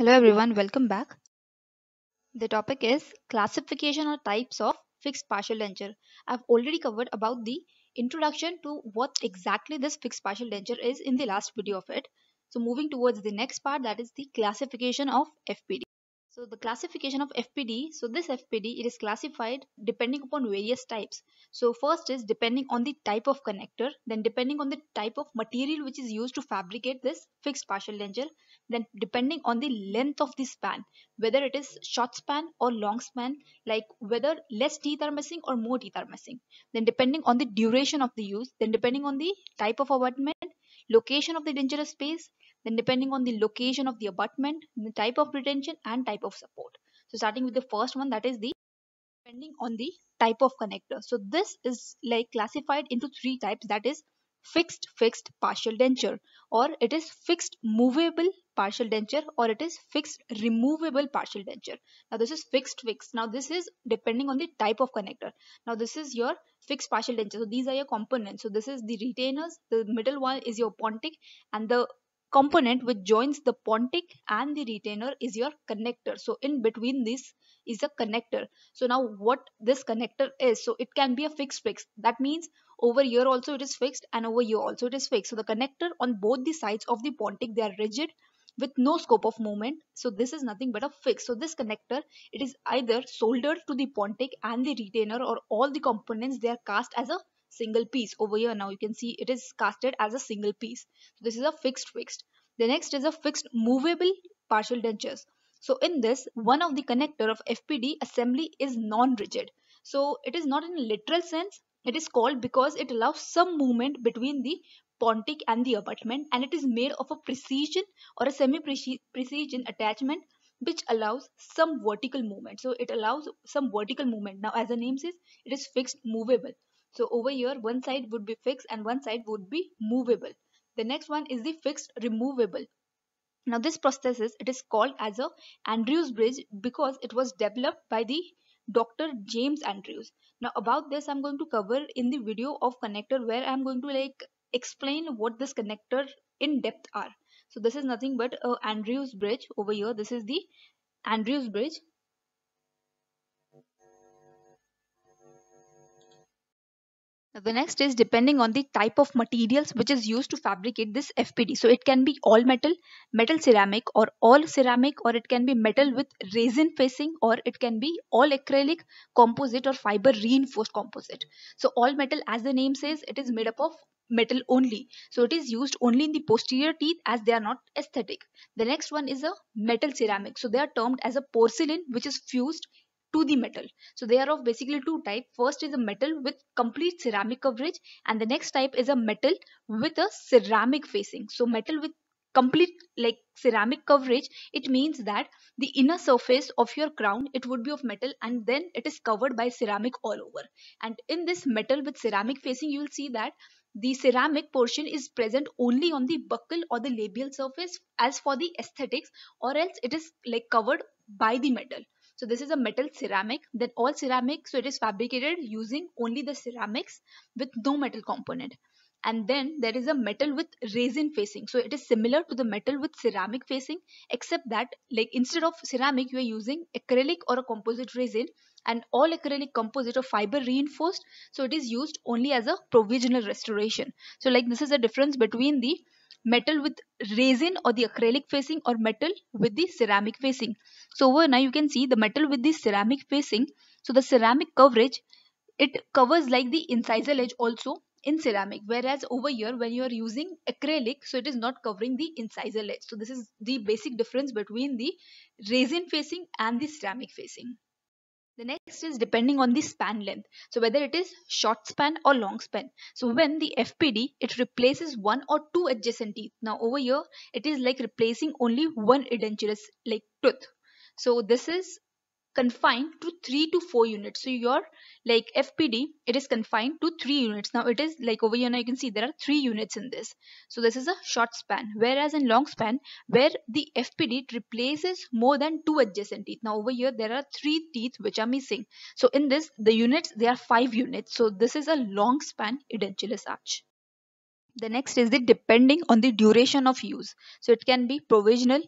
Hello everyone, welcome back. The topic is classification or types of fixed partial denture. I've already covered about the introduction to what exactly this fixed partial denture is in the last video of it. So moving towards the next part that is the classification of FPD. So the classification of FPD, so this FPD it is classified depending upon various types. So first is depending on the type of connector, then depending on the type of material which is used to fabricate this fixed partial denture, then depending on the length of the span, whether it is short span or long span, like whether less teeth are missing or more teeth are missing, then depending on the duration of the use, then depending on the type of abutment, location of the denture space, then depending on the location of the abutment, the type of retention and type of support. So starting with the first one that is the depending on the type of connector. So this is like classified into three types that is fixed fixed partial denture or it is fixed movable partial denture or it is fixed removable partial denture now this is fixed fixed now this is depending on the type of connector now this is your fixed partial denture so these are your components so this is the retainers the middle one is your pontic and the component which joins the pontic and the retainer is your connector. So in between this is a connector. So now what this connector is, so it can be a fixed fix. That means over here also it is fixed and over here also it is fixed. So the connector on both the sides of the pontic, they are rigid with no scope of movement. So this is nothing but a fix. So this connector, it is either soldered to the pontic and the retainer or all the components, they are cast as a single piece over here now you can see it is casted as a single piece So this is a fixed fixed the next is a fixed movable partial dentures so in this one of the connector of fpd assembly is non-rigid so it is not in a literal sense it is called because it allows some movement between the pontic and the abutment and it is made of a precision or a semi precision attachment which allows some vertical movement so it allows some vertical movement now as the name says it is fixed movable so over here one side would be fixed and one side would be movable. The next one is the fixed removable. Now this is it is called as a Andrews bridge because it was developed by the Dr. James Andrews. Now about this I'm going to cover in the video of connector where I'm going to like explain what this connector in depth are. So this is nothing but a Andrews bridge over here. This is the Andrews bridge The next is depending on the type of materials which is used to fabricate this FPD. So it can be all metal, metal ceramic or all ceramic or it can be metal with resin facing or it can be all acrylic composite or fiber reinforced composite. So all metal as the name says it is made up of metal only. So it is used only in the posterior teeth as they are not aesthetic. The next one is a metal ceramic. So they are termed as a porcelain which is fused to the metal. So they are of basically two type. First is a metal with complete ceramic coverage and the next type is a metal with a ceramic facing. So metal with complete like ceramic coverage it means that the inner surface of your crown it would be of metal and then it is covered by ceramic all over and in this metal with ceramic facing you will see that the ceramic portion is present only on the buckle or the labial surface as for the aesthetics or else it is like covered by the metal so this is a metal ceramic Then all ceramic so it is fabricated using only the ceramics with no metal component. And then there is a metal with resin facing. So it is similar to the metal with ceramic facing except that like instead of ceramic you are using acrylic or a composite resin and all acrylic composite or fiber reinforced so it is used only as a provisional restoration. So like this is the difference between the metal with resin or the acrylic facing or metal with the ceramic facing. So over now you can see the metal with the ceramic facing. So the ceramic coverage, it covers like the incisal edge also in ceramic whereas over here when you are using acrylic so it is not covering the incisal edge so this is the basic difference between the resin facing and the ceramic facing the next is depending on the span length. So whether it is short span or long span. So when the FPD, it replaces one or two adjacent teeth. Now over here, it is like replacing only one edentulous like tooth. So this is confined to 3 to 4 units. So your like FPD, it is confined to 3 units. Now it is like over here now you can see there are 3 units in this. So this is a short span. Whereas in long span, where the FPD replaces more than 2 adjacent teeth. Now over here there are 3 teeth which are missing. So in this, the units, they are 5 units. So this is a long span edentulous arch. The next is the depending on the duration of use. So it can be provisional,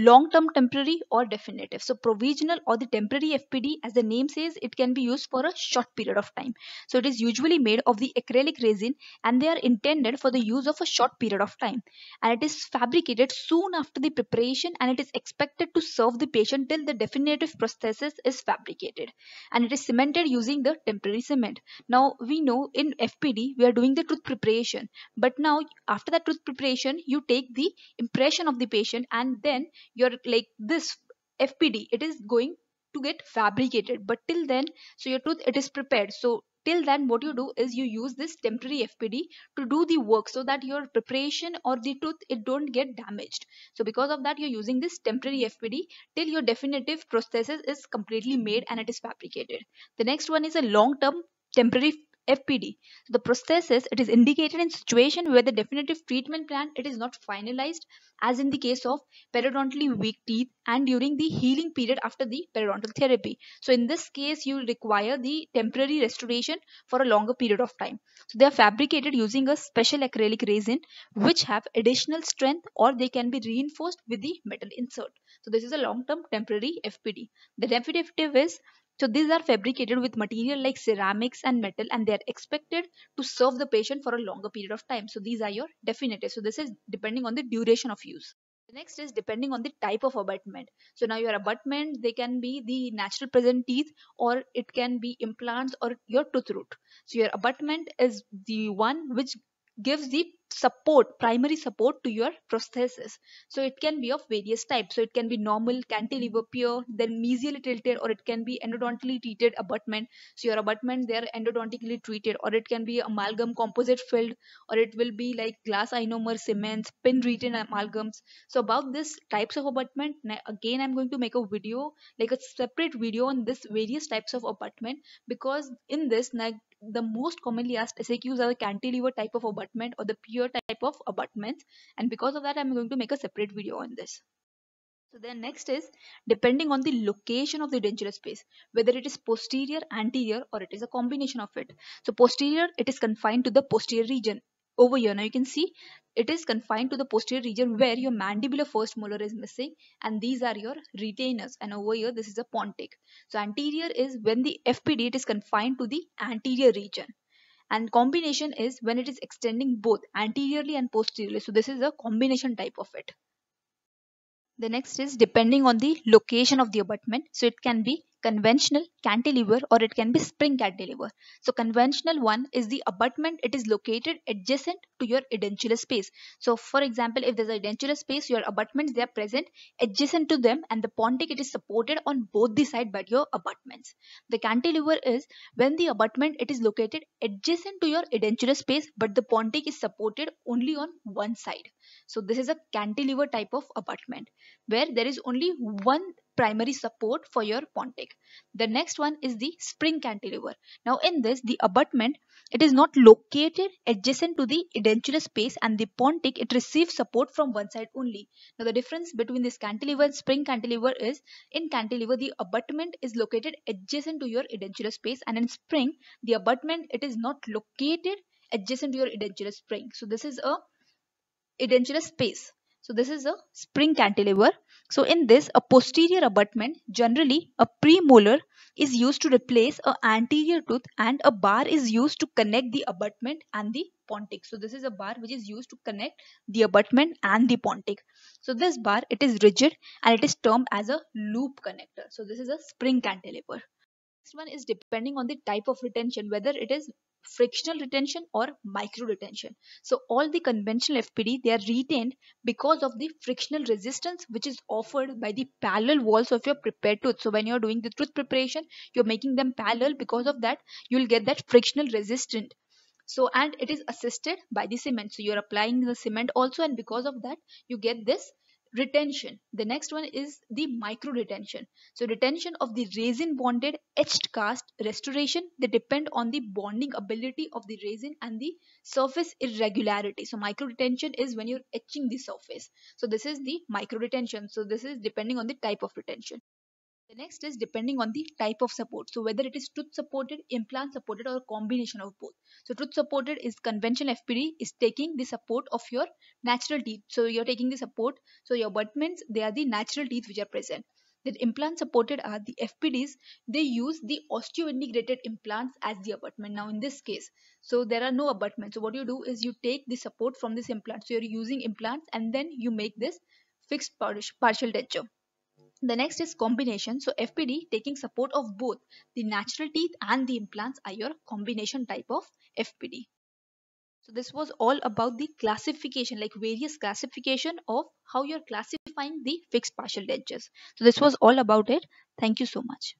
long-term temporary or definitive. So provisional or the temporary FPD as the name says it can be used for a short period of time. So it is usually made of the acrylic resin and they are intended for the use of a short period of time and it is fabricated soon after the preparation and it is expected to serve the patient till the definitive prosthesis is fabricated and it is cemented using the temporary cement. Now we know in FPD we are doing the tooth preparation but now after that tooth preparation you take the impression of the patient and then you're like this fpd it is going to get fabricated but till then so your tooth it is prepared so till then what you do is you use this temporary fpd to do the work so that your preparation or the tooth it don't get damaged so because of that you're using this temporary fpd till your definitive prosthesis is completely made and it is fabricated the next one is a long term temporary FPD. So the prosthesis, it is indicated in situation where the definitive treatment plan, it is not finalized as in the case of periodontally weak teeth and during the healing period after the periodontal therapy. So in this case, you require the temporary restoration for a longer period of time. So they are fabricated using a special acrylic resin which have additional strength or they can be reinforced with the metal insert. So this is a long-term temporary FPD. The definitive is so these are fabricated with material like ceramics and metal and they are expected to serve the patient for a longer period of time. So these are your definitive. So this is depending on the duration of use. The next is depending on the type of abutment. So now your abutment, they can be the natural present teeth or it can be implants or your tooth root. So your abutment is the one which gives the support primary support to your prosthesis so it can be of various types so it can be normal cantilever pure, then mesially tilted or it can be endodontally treated abutment so your abutment they're endodontically treated or it can be amalgam composite filled or it will be like glass ionomer cements pin written amalgams so about this types of abutment again i'm going to make a video like a separate video on this various types of abutment because in this the most commonly asked SAQs are the cantilever type of abutment or the pure interior type of abutments and because of that I'm going to make a separate video on this. So then next is depending on the location of the denture space, whether it is posterior, anterior or it is a combination of it. So posterior, it is confined to the posterior region. Over here now you can see it is confined to the posterior region where your mandibular first molar is missing and these are your retainers and over here this is a pontic. So anterior is when the FPD it is confined to the anterior region and combination is when it is extending both anteriorly and posteriorly so this is a combination type of it the next is depending on the location of the abutment so it can be conventional cantilever or it can be spring cantilever. So conventional one is the abutment. It is located adjacent to your edentulous space. So for example, if there's an edentulous space, your abutments, they are present adjacent to them and the pontic, it is supported on both the side by your abutments. The cantilever is when the abutment, it is located adjacent to your edentulous space, but the pontic is supported only on one side. So this is a cantilever type of abutment where there is only one primary support for your pontic. The next one is the spring cantilever. Now in this, the abutment, it is not located adjacent to the edentulous space and the pontic, it receives support from one side only. Now the difference between this cantilever and spring cantilever is, in cantilever, the abutment is located adjacent to your edentulous space and in spring, the abutment, it is not located adjacent to your edentulous spring. So this is a edentulous space. So this is a spring cantilever. So in this, a posterior abutment, generally a premolar, is used to replace a anterior tooth and a bar is used to connect the abutment and the pontic. So this is a bar which is used to connect the abutment and the pontic. So this bar, it is rigid and it is termed as a loop connector. So this is a spring cantilever. Next one is depending on the type of retention, whether it is frictional retention or micro retention. So all the conventional FPD they are retained because of the frictional resistance which is offered by the parallel walls of your prepared tooth. So when you're doing the tooth preparation, you're making them parallel because of that you'll get that frictional resistant. So and it is assisted by the cement. So you're applying the cement also and because of that you get this retention. The next one is the micro retention. So retention of the resin bonded etched cast restoration, they depend on the bonding ability of the resin and the surface irregularity. So micro retention is when you're etching the surface. So this is the micro retention. So this is depending on the type of retention. The next is depending on the type of support. So whether it is tooth supported, implant supported or combination of both. So tooth supported is conventional FPD is taking the support of your natural teeth. So you're taking the support. So your abutments, they are the natural teeth which are present. The implant supported are the FPDs. They use the osteo implants as the abutment. Now in this case, so there are no abutments. So what you do is you take the support from this implant. So you're using implants and then you make this fixed partial denture. The next is combination. So FPD taking support of both the natural teeth and the implants are your combination type of FPD. So this was all about the classification, like various classification of how you're classifying the fixed partial dentures. So this was all about it. Thank you so much.